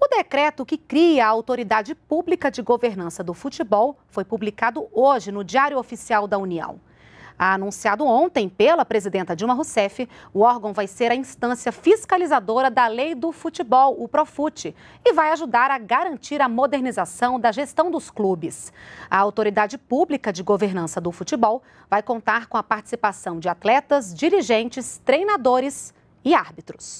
O decreto que cria a Autoridade Pública de Governança do Futebol foi publicado hoje no Diário Oficial da União. Anunciado ontem pela presidenta Dilma Rousseff, o órgão vai ser a instância fiscalizadora da Lei do Futebol, o Profute, e vai ajudar a garantir a modernização da gestão dos clubes. A Autoridade Pública de Governança do Futebol vai contar com a participação de atletas, dirigentes, treinadores e árbitros.